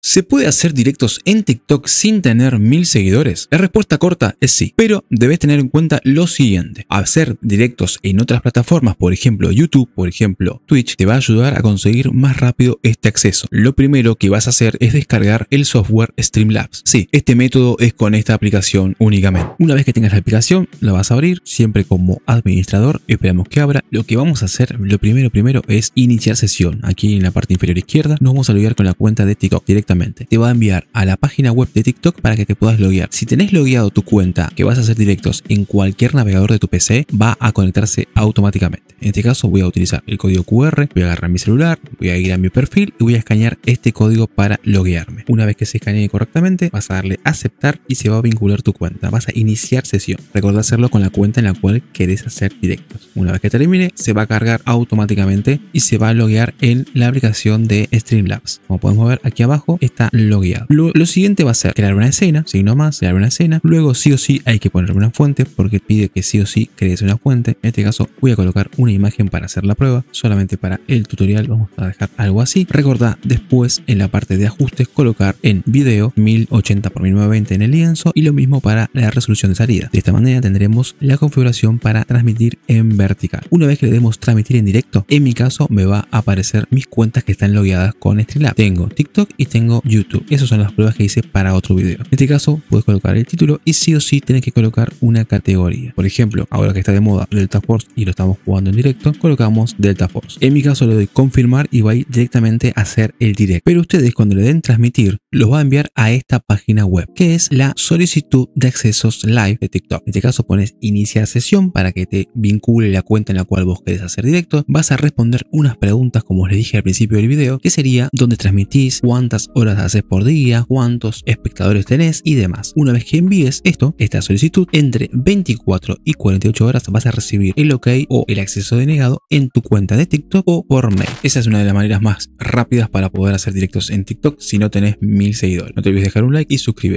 ¿Se puede hacer directos en TikTok sin tener mil seguidores? La respuesta corta es sí, pero debes tener en cuenta lo siguiente. Hacer directos en otras plataformas, por ejemplo YouTube, por ejemplo Twitch, te va a ayudar a conseguir más rápido este acceso. Lo primero que vas a hacer es descargar el software Streamlabs. Sí, este método es con esta aplicación únicamente. Una vez que tengas la aplicación, la vas a abrir, siempre como administrador, esperamos que abra. Lo que vamos a hacer, lo primero primero es iniciar sesión. Aquí en la parte inferior izquierda nos vamos a logear con la cuenta de TikTok. Te va a enviar a la página web de TikTok para que te puedas loguear. Si tenés logueado tu cuenta que vas a hacer directos en cualquier navegador de tu PC, va a conectarse automáticamente. En este caso voy a utilizar el código QR, voy a agarrar mi celular, voy a ir a mi perfil y voy a escanear este código para loguearme. Una vez que se escanee correctamente, vas a darle aceptar y se va a vincular tu cuenta. Vas a iniciar sesión. Recuerda hacerlo con la cuenta en la cual querés hacer directos. Una vez que termine, se va a cargar automáticamente y se va a loguear en la aplicación de Streamlabs. Como podemos ver aquí abajo, está logueado. Lo, siguiente va a ser crear una escena, signo más, crear una escena. Luego sí o sí hay que poner una fuente porque pide que sí o sí crees una fuente. En este caso voy a colocar una imagen para hacer la prueba. Solamente para el tutorial vamos a dejar algo así. Recordá después en la parte de ajustes colocar en video 1080x1920 en el lienzo y lo mismo para la resolución de salida. De esta manera tendremos la configuración para transmitir en vertical. Una vez que le demos transmitir en directo, en mi caso me va a aparecer mis cuentas que están logueadas con Streamlab. Tengo TikTok y tengo YouTube. Esas son las pruebas que hice para otro video. En este caso, puedes colocar el título y sí o sí tienes que colocar una categoría. Por ejemplo, ahora que está de moda Delta Force y lo estamos jugando en directo, colocamos Delta Force. En mi caso le doy confirmar y va a ir directamente a hacer el directo. Pero ustedes cuando le den transmitir, los va a enviar a esta página web, que es la solicitud de accesos live de TikTok. En este caso pones iniciar sesión para que te vincule la cuenta en la cual vos querés hacer directo. Vas a responder unas preguntas, como les dije al principio del video, que sería dónde transmitís, cuántas horas haces por día, cuántos espectadores tenés y demás. Una vez que envíes esto, esta solicitud, entre 24 y 48 horas vas a recibir el OK o el acceso denegado en tu cuenta de TikTok o por mail. Esa es una de las maneras más rápidas para poder hacer directos en TikTok si no tenés mil seguidores. No te olvides dejar un like y suscribirte.